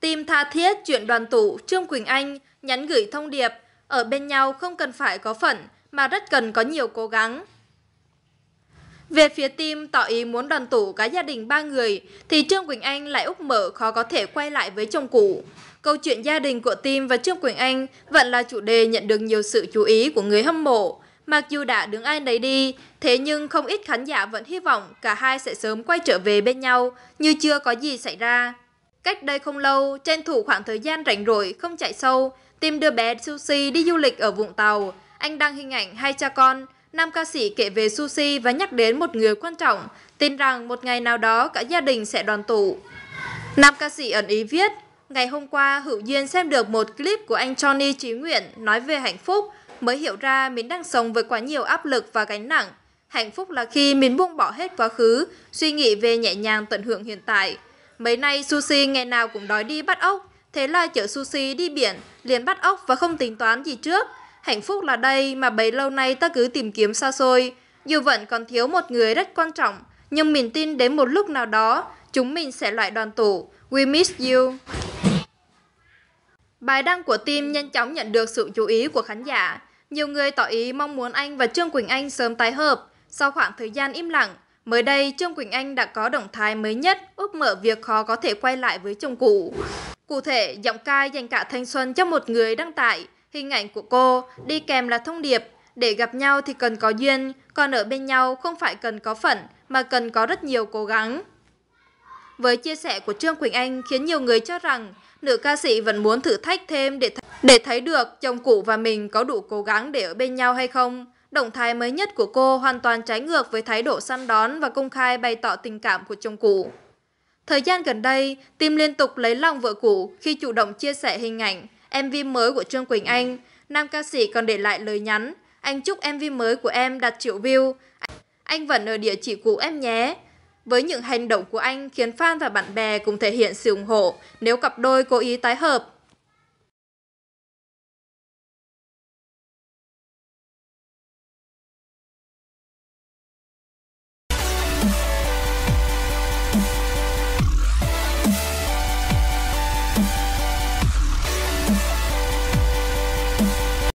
Tim tha thiết chuyện đoàn tụ Trương Quỳnh Anh nhắn gửi thông điệp ở bên nhau không cần phải có phận mà rất cần có nhiều cố gắng. Về phía Tim tỏ ý muốn đoàn tụ cả gia đình ba người, thì Trương Quỳnh Anh lại úp mở khó có thể quay lại với chồng cũ. Câu chuyện gia đình của Tim và Trương Quỳnh Anh vẫn là chủ đề nhận được nhiều sự chú ý của người hâm mộ. Mặc dù đã đứng ai nấy đi, thế nhưng không ít khán giả vẫn hy vọng cả hai sẽ sớm quay trở về bên nhau như chưa có gì xảy ra. Cách đây không lâu, tranh thủ khoảng thời gian rảnh rỗi không chạy sâu, Tim đưa bé Sushi đi du lịch ở Vũng Tàu. Anh đăng hình ảnh hai cha con nam ca sĩ kể về sushi và nhắc đến một người quan trọng, tin rằng một ngày nào đó cả gia đình sẽ đoàn tụ. Nam ca sĩ ẩn ý viết, ngày hôm qua hữu duyên xem được một clip của anh Johnny Chí Nguyện nói về hạnh phúc, mới hiểu ra mình đang sống với quá nhiều áp lực và gánh nặng. Hạnh phúc là khi mình buông bỏ hết quá khứ, suy nghĩ về nhẹ nhàng tận hưởng hiện tại. Mấy nay sushi ngày nào cũng đói đi bắt ốc, thế là chở sushi đi biển, liền bắt ốc và không tính toán gì trước. Hạnh phúc là đây mà bấy lâu nay ta cứ tìm kiếm xa xôi. Dù vẫn còn thiếu một người rất quan trọng, nhưng mình tin đến một lúc nào đó, chúng mình sẽ lại đoàn tụ. We miss you. Bài đăng của team nhanh chóng nhận được sự chú ý của khán giả. Nhiều người tỏ ý mong muốn anh và Trương Quỳnh Anh sớm tái hợp. Sau khoảng thời gian im lặng, mới đây Trương Quỳnh Anh đã có động thái mới nhất ước mở việc khó có thể quay lại với chồng cũ. Cụ thể, giọng ca dành cả thanh xuân cho một người đăng tải Hình ảnh của cô đi kèm là thông điệp, để gặp nhau thì cần có duyên, còn ở bên nhau không phải cần có phận mà cần có rất nhiều cố gắng. Với chia sẻ của Trương Quỳnh Anh khiến nhiều người cho rằng nữ ca sĩ vẫn muốn thử thách thêm để th để thấy được chồng cũ và mình có đủ cố gắng để ở bên nhau hay không. Động thái mới nhất của cô hoàn toàn trái ngược với thái độ săn đón và công khai bày tỏ tình cảm của chồng cũ. Thời gian gần đây, Tim liên tục lấy lòng vợ cũ khi chủ động chia sẻ hình ảnh MV mới của Trương Quỳnh Anh. Nam ca sĩ còn để lại lời nhắn, anh chúc MV mới của em đạt triệu view. Anh vẫn ở địa chỉ cũ em nhé. Với những hành động của anh khiến fan và bạn bè cùng thể hiện sự ủng hộ nếu cặp đôi cố ý tái hợp.